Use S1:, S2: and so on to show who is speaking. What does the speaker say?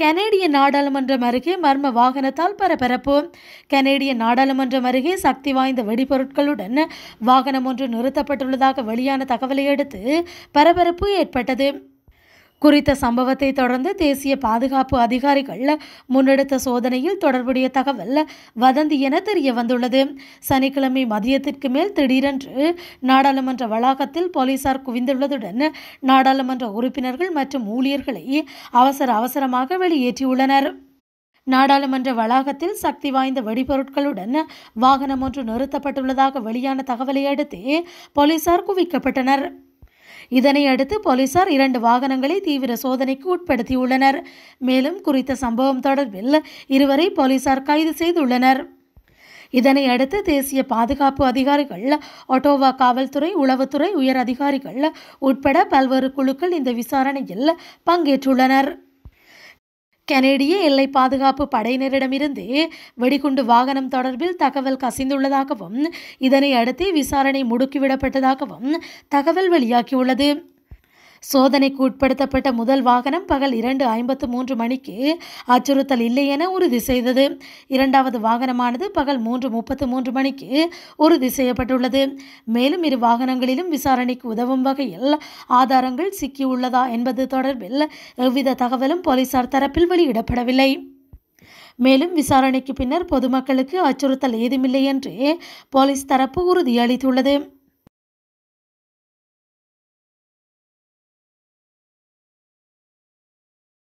S1: கனேடிய நாடாளுமன்றம் அருகே மர்ம வாகனத்தால் பரபரப்பு கனேடிய நாடாளுமன்றம் அருகே சக்தி வாய்ந்த வெடிபொருட்களுடன் வாகனம் ஒன்று நிறுத்தப்பட்டுள்ளதாக வெளியான தகவலை அடுத்து பரபரப்பு ஏற்பட்டது குறித்த சம்பவத்தை தொடர்ந்து தேசிய பாதுகாப்பு அதிகாரிகள் முன்னெடுத்த சோதனையில் தொடர்புடைய தகவல் வதந்தி என தெரிய வந்துள்ளது சனிக்கிழமை மதியத்திற்கு மேல் திடீரென்று நாடாளுமன்ற வளாகத்தில் போலீசார் குவிந்துள்ளதுடன் நாடாளுமன்ற உறுப்பினர்கள் மற்றும் ஊழியர்களை அவசர அவசரமாக வெளியேற்றியுள்ளனர் நாடாளுமன்ற வளாகத்தில் சக்தி வாய்ந்த வெடிபொருட்களுடன் வாகனம் ஒன்று நிறுத்தப்பட்டுள்ளதாக வெளியான தகவலை அடுத்தே போலீசார் குவிக்கப்பட்டனர் இதனை அடுத்து போலீசார் இரண்டு வாகனங்களை தீவிர சோதனைக்கு உட்படுத்தியுள்ளனர் மேலும் குறித்த சம்பவம் தொடர்பில் இருவரை போலீசார் கைது செய்துள்ளனர் இதனை அடுத்து தேசிய பாதுகாப்பு அதிகாரிகள் ஒட்டோவா காவல்துறை உளவுத்துறை உயர் அதிகாரிகள் உட்பட பல்வேறு குழுக்கள் இந்த விசாரணையில் பங்கேற்றுள்ளனர் கனேடிய எல்லை பாதுகாப்பு படையினரிடமிருந்து வெடிகுண்டு வாகனம் தொடர்பில் தகவல் கசிந்துள்ளதாகவும் இதனை அடுத்து விசாரணை முடுக்கிவிடப்பட்டதாகவும் தகவல் வெளியாகியுள்ளது சோதனைக்கு உட்படுத்தப்பட்ட முதல் வாகனம் பகல் இரண்டு ஐம்பத்து மூன்று மணிக்கு அச்சுறுத்தல் இல்லை என உறுதி செய்தது இரண்டாவது வாகனமானது பகல் மூன்று முப்பத்து மூன்று மணிக்கு உறுதி செய்யப்பட்டுள்ளது மேலும் இரு வாகனங்களிலும் விசாரணைக்கு உதவும் வகையில் ஆதாரங்கள் சிக்கியுள்ளதா என்பது தொடர்பில் எவ்வித தகவலும் போலீசார் தரப்பில் வெளியிடப்படவில்லை மேலும் விசாரணைக்கு பின்னர் பொதுமக்களுக்கு அச்சுறுத்தல் ஏதுமில்லை என்று போலீஸ் தரப்பு உறுதியளித்துள்ளது